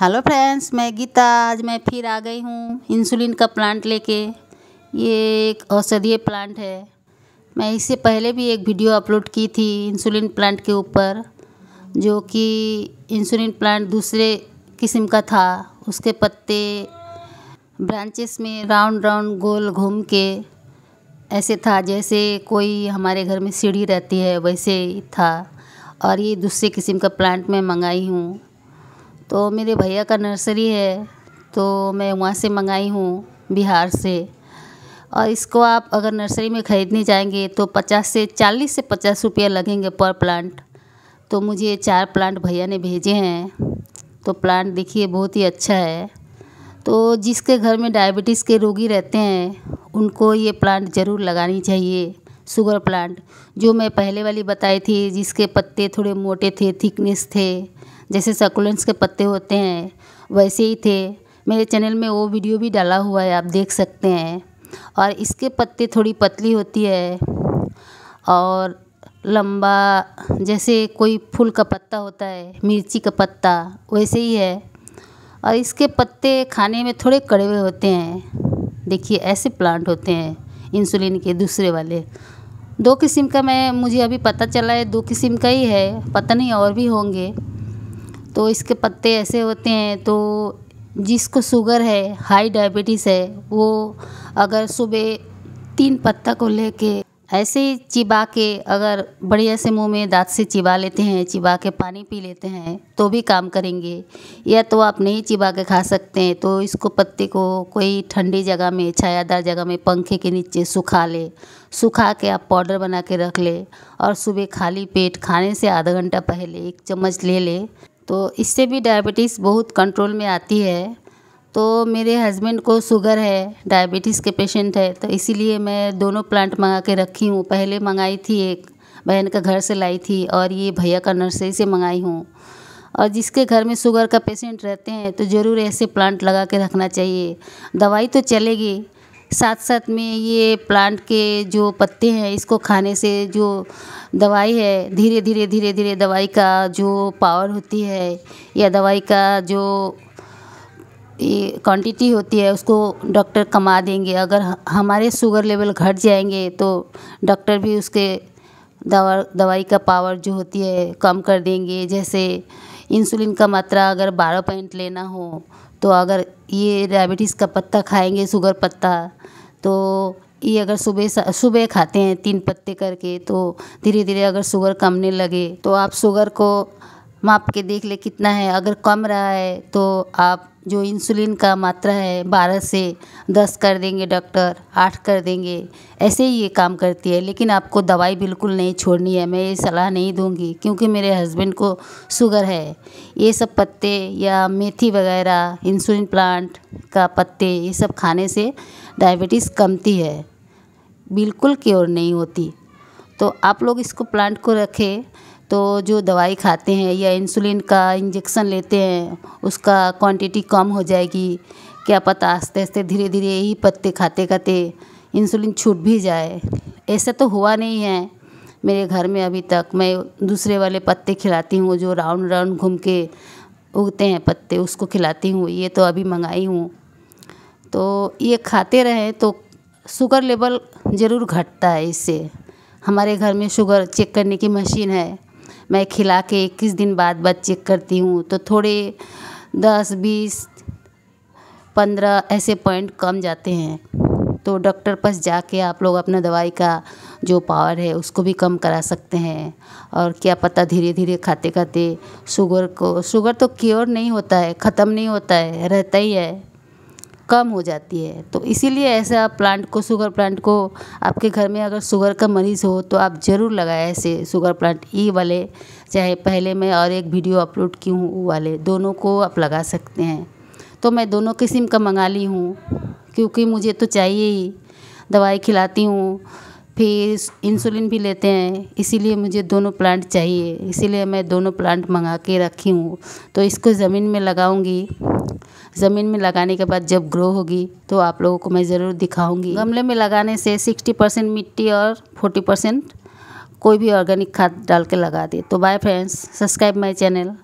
hello friends मैं गीता आज मैं फिर आ गई हूँ इंसुलिन का प्लांट लेके ये एक औषधीय प्लांट है मैं इससे पहले भी एक वीडियो अपलोड की थी इंसुलिन प्लांट के ऊपर जो कि इंसुलिन प्लांट दूसरे किस्म का था उसके पत्ते ब्रांचेस में राउंड राउंड गोल घूम के ऐसे था जैसे कोई हमारे घर में सीढ़ी रहती है वैसे था और ये दूसरे किस्म का प्लांट मैं मंगाई हूँ तो मेरे भैया का नर्सरी है तो मैं वहाँ से मंगाई हूँ बिहार से और इसको आप अगर नर्सरी में ख़रीदने जाएंगे तो पचास से चालीस से पचास रुपया लगेंगे पर प्लांट तो मुझे चार प्लांट भैया ने भेजे हैं तो प्लांट देखिए बहुत ही अच्छा है तो जिसके घर में डायबिटीज़ के रोगी रहते हैं उनको ये प्लांट ज़रूर लगानी चाहिए शुगर प्लांट जो मैं पहले वाली बताई थी जिसके पत्ते थोड़े मोटे थे थिकनेस थे जैसे सकुलेंट्स के पत्ते होते हैं वैसे ही थे मेरे चैनल में वो वीडियो भी डाला हुआ है आप देख सकते हैं और इसके पत्ते थोड़ी पतली होती है और लंबा जैसे कोई फूल का पत्ता होता है मिर्ची का पत्ता वैसे ही है और इसके पत्ते खाने में थोड़े कड़वे होते हैं देखिए ऐसे प्लांट होते हैं इंसुलिन के दूसरे वाले दो किस्म का मैं मुझे अभी पता चला है दो किस्म का ही है पता नहीं और भी होंगे तो इसके पत्ते ऐसे होते हैं तो जिसको शुगर है हाई डायबिटीज़ है वो अगर सुबह तीन पत्ता को लेके ऐसे ही चिबा के अगर बढ़िया से मुंह में दांत से चिबा लेते हैं चिबा के पानी पी लेते हैं तो भी काम करेंगे या तो आप नहीं चिबा के खा सकते हैं तो इसको पत्ते को कोई ठंडी जगह में छायादार जगह में पंखे के नीचे सुखा ले सुखा के आप पाउडर बना के रख ले और सुबह खाली पेट खाने से आधा घंटा पहले एक चम्मच ले ले तो इससे भी डायबिटीज़ बहुत कंट्रोल में आती है तो मेरे हस्बैंड को शुगर है डायबिटीज़ के पेशेंट है तो इसीलिए मैं दोनों प्लांट मंगा के रखी हूँ पहले मंगाई थी एक बहन का घर से लाई थी और ये भैया का नर्सरी से मंगाई हूँ और जिसके घर में शुगर का पेशेंट रहते हैं तो ज़रूर ऐसे प्लांट लगा के रखना चाहिए दवाई तो चलेगी साथ साथ में ये प्लांट के जो पत्ते हैं इसको खाने से जो दवाई है धीरे धीरे धीरे धीरे दवाई का जो पावर होती है या दवाई का जो ये क्वांटिटी होती है उसको डॉक्टर कमा देंगे अगर हमारे शुगर लेवल घट जाएंगे तो डॉक्टर भी उसके दवा दवाई का पावर जो होती है कम कर देंगे जैसे इंसुलिन का मात्रा अगर बारह पॉइंट लेना हो तो अगर ये डायबिटीज़ का पत्ता खाएंगे शुगर पत्ता तो ये अगर सुबह सुबह खाते हैं तीन पत्ते करके तो धीरे धीरे अगर शुगर कमने लगे तो आप शुगर को माप के देख ले कितना है अगर कम रहा है तो आप जो इंसुलिन का मात्रा है बारह से दस कर देंगे डॉक्टर आठ कर देंगे ऐसे ही ये काम करती है लेकिन आपको दवाई बिल्कुल नहीं छोड़नी है मैं ये सलाह नहीं दूंगी क्योंकि मेरे हस्बैंड को शुगर है ये सब पत्ते या मेथी वगैरह इंसुलिन प्लांट का पत्ते ये सब खाने से डायबिटीज़ कमती है बिल्कुल क्योर नहीं होती तो आप लोग इसको प्लांट को रखें तो जो दवाई खाते हैं या इंसुलिन का इंजेक्शन लेते हैं उसका क्वांटिटी कम हो जाएगी क्या पता आस्ते आस्ते धीरे धीरे यही पत्ते खाते खाते इंसुलिन छूट भी जाए ऐसा तो हुआ नहीं है मेरे घर में अभी तक मैं दूसरे वाले पत्ते खिलाती हूँ जो राउंड राउंड घूम के उगते हैं पत्ते उसको खिलाती हूँ ये तो अभी मंगाई हूँ तो ये खाते रहें तो शुगर लेवल ज़रूर घटता है इससे हमारे घर में शुगर चेक करने की मशीन है मैं खिला के इक्कीस दिन बाद बाद चेक करती हूँ तो थोड़े दस बीस पंद्रह ऐसे पॉइंट कम जाते हैं तो डॉक्टर पास जाके आप लोग अपना दवाई का जो पावर है उसको भी कम करा सकते हैं और क्या पता धीरे धीरे खाते खाते शुगर को शुगर तो क्योर नहीं होता है ख़त्म नहीं होता है रहता ही है कम हो जाती है तो इसीलिए ऐसा प्लांट को शुगर प्लांट को आपके घर में अगर शुगर का मरीज़ हो तो आप ज़रूर लगाएं ऐसे शुगर प्लांट ई वाले चाहे पहले मैं और एक वीडियो अपलोड की हूँ वो वाले दोनों को आप लगा सकते हैं तो मैं दोनों किस्म का मंगा ली हूँ क्योंकि मुझे तो चाहिए ही दवाई खिलाती हूँ फिर इंसुलिन भी लेते हैं इसीलिए मुझे दोनों प्लांट चाहिए इसीलिए मैं दोनों प्लांट मंगा के रखी हूँ तो इसको ज़मीन में लगाऊँगी ज़मीन में लगाने के बाद जब ग्रो होगी तो आप लोगों को मैं ज़रूर दिखाऊंगी गमले में लगाने से 60 परसेंट मिट्टी और 40 परसेंट कोई भी ऑर्गेनिक खाद डाल के लगा दे तो bye friends subscribe my channel